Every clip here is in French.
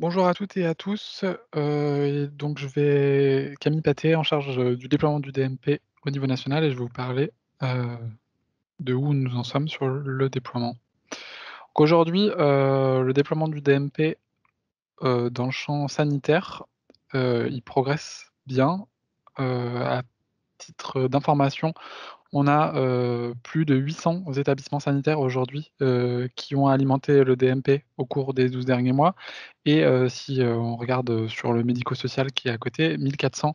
Bonjour à toutes et à tous. Euh, donc je vais Camille Paté en charge euh, du déploiement du DMP au niveau national et je vais vous parler euh, de où nous en sommes sur le déploiement. Aujourd'hui, le déploiement du DMP dans le champ sanitaire, il progresse bien à titre euh, d'information, on a euh, plus de 800 établissements sanitaires aujourd'hui euh, qui ont alimenté le DMP au cours des 12 derniers mois. Et si on regarde sur le médico-social qui est à côté, 1400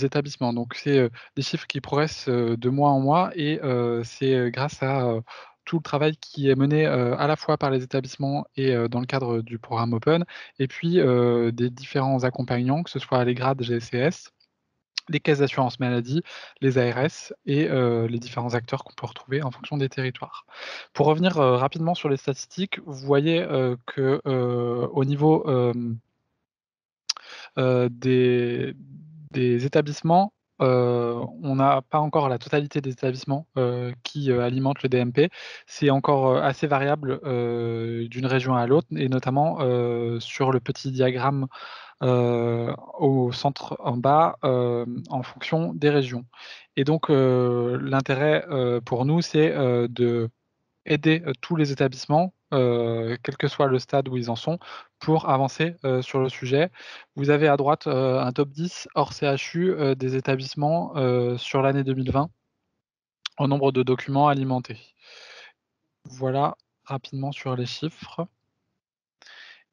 établissements. Donc c'est des chiffres qui progressent de mois en mois et c'est grâce à tout le travail qui est mené à la fois par les établissements et dans le cadre du programme Open, et puis des différents accompagnants, que ce soit les grades GCS, les caisses d'assurance maladie, les ARS et euh, les différents acteurs qu'on peut retrouver en fonction des territoires. Pour revenir euh, rapidement sur les statistiques, vous voyez qu'au euh, que au niveau des, établissements, on n'a pas encore la totalité des établissements qui alimentent le DMP. C'est encore assez variable d'une région à l'autre, et notamment sur le petit diagramme euh, au centre en bas euh, en fonction des régions. Et donc euh, l'intérêt pour nous, c'est de aider tous les établissements, quel que soit le stade où ils en sont, pour avancer sur le sujet. Vous avez à droite un top 10 hors CHU des établissements sur l'année 2020 au nombre de documents alimentés. Voilà rapidement sur les chiffres.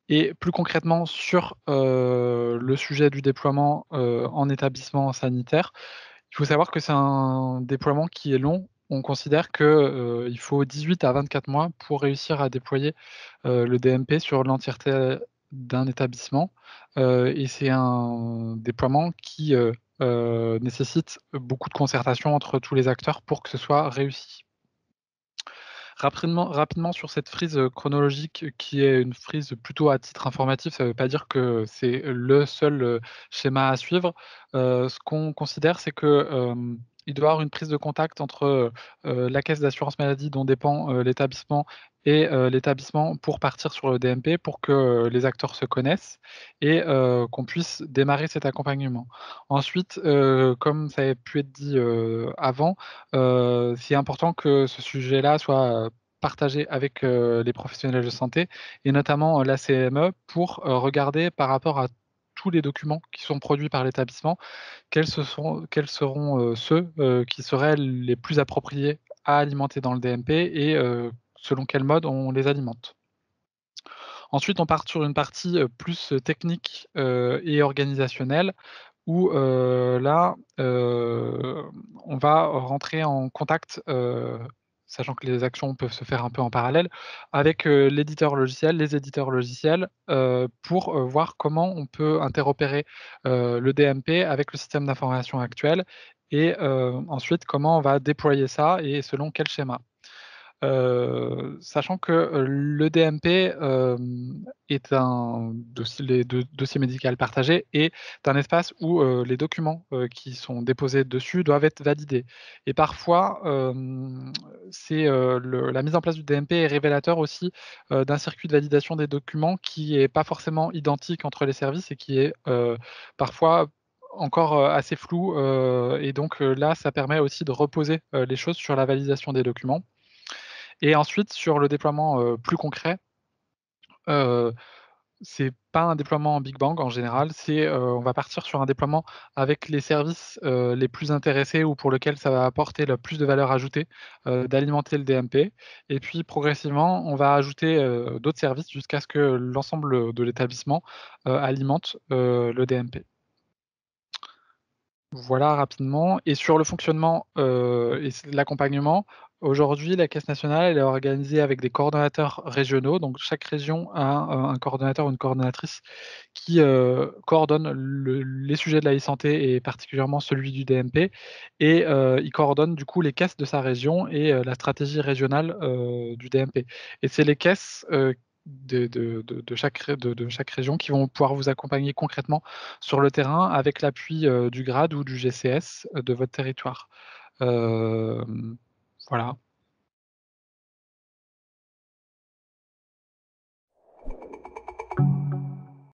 Et plus concrètement, sur euh, le sujet du déploiement euh, en établissement sanitaire, il faut savoir que c'est un déploiement qui est long. On considère qu'il euh, faut 18 à 24 mois pour réussir à déployer le DMP sur l'entièreté d'un établissement. et c'est un déploiement qui nécessite beaucoup de concertation entre tous les acteurs pour que ce soit réussi. Rapidement, rapidement sur cette frise euh, chronologique euh, qui est une frise plutôt à titre informatif, ça ne veut pas dire que c'est le seul euh, schéma à suivre. ce qu'on considère, c'est que il doit y avoir une prise de contact entre la caisse d'assurance maladie dont dépend l'établissement et l'établissement pour partir sur le DMP pour que les acteurs se connaissent et qu'on puisse démarrer cet accompagnement. Ensuite, comme ça a pu être dit avant, c'est important que ce sujet-là soit partagé avec les professionnels de santé et notamment la CME pour regarder par rapport à tous les documents qui sont produits par l'établissement, quels, seront euh, ceux euh, qui seraient les plus appropriés à alimenter dans le DMP et euh, selon quel mode on les alimente. Ensuite, on part sur une partie plus technique et organisationnelle où là, on va rentrer en contact sachant que les actions peuvent se faire un peu en parallèle, avec l'éditeur logiciel, les éditeurs logiciels, pour voir comment on peut interopérer le DMP avec le système d'information actuel et ensuite comment on va déployer ça et selon quel schéma. Euh, sachant que euh, le DMP euh, est un dossier, médical partagé et un espace où les documents qui sont déposés dessus doivent être validés. Et parfois, c'est la mise en place du DMP est révélateur aussi d'un circuit de validation des documents qui n'est pas forcément identique entre les services et qui est parfois encore assez flou. et donc là, ça permet aussi de reposer les choses sur la validation des documents. Et ensuite, sur le déploiement euh, plus concret, euh, c'est pas un déploiement en Big Bang en général, c'est euh, on va partir sur un déploiement avec les services les plus intéressés ou pour lesquels ça va apporter le plus de valeur ajoutée d'alimenter le DMP. Et puis progressivement, on va ajouter d'autres services jusqu'à ce que l'ensemble de l'établissement alimente le DMP. Voilà rapidement. Et sur le fonctionnement et l'accompagnement, Aujourd'hui, la Caisse nationale est organisée avec des coordonnateurs régionaux. Donc, chaque région a euh, un, coordonnateur ou une coordonnatrice qui euh, coordonne les sujets de la e-santé et particulièrement celui du DMP. Et euh, il coordonne du coup les caisses de sa région et la stratégie régionale du DMP. Et c'est les caisses de, chaque, de, chaque, région qui vont pouvoir vous accompagner concrètement sur le terrain avec l'appui du grade ou du GCS de votre territoire. Voilà.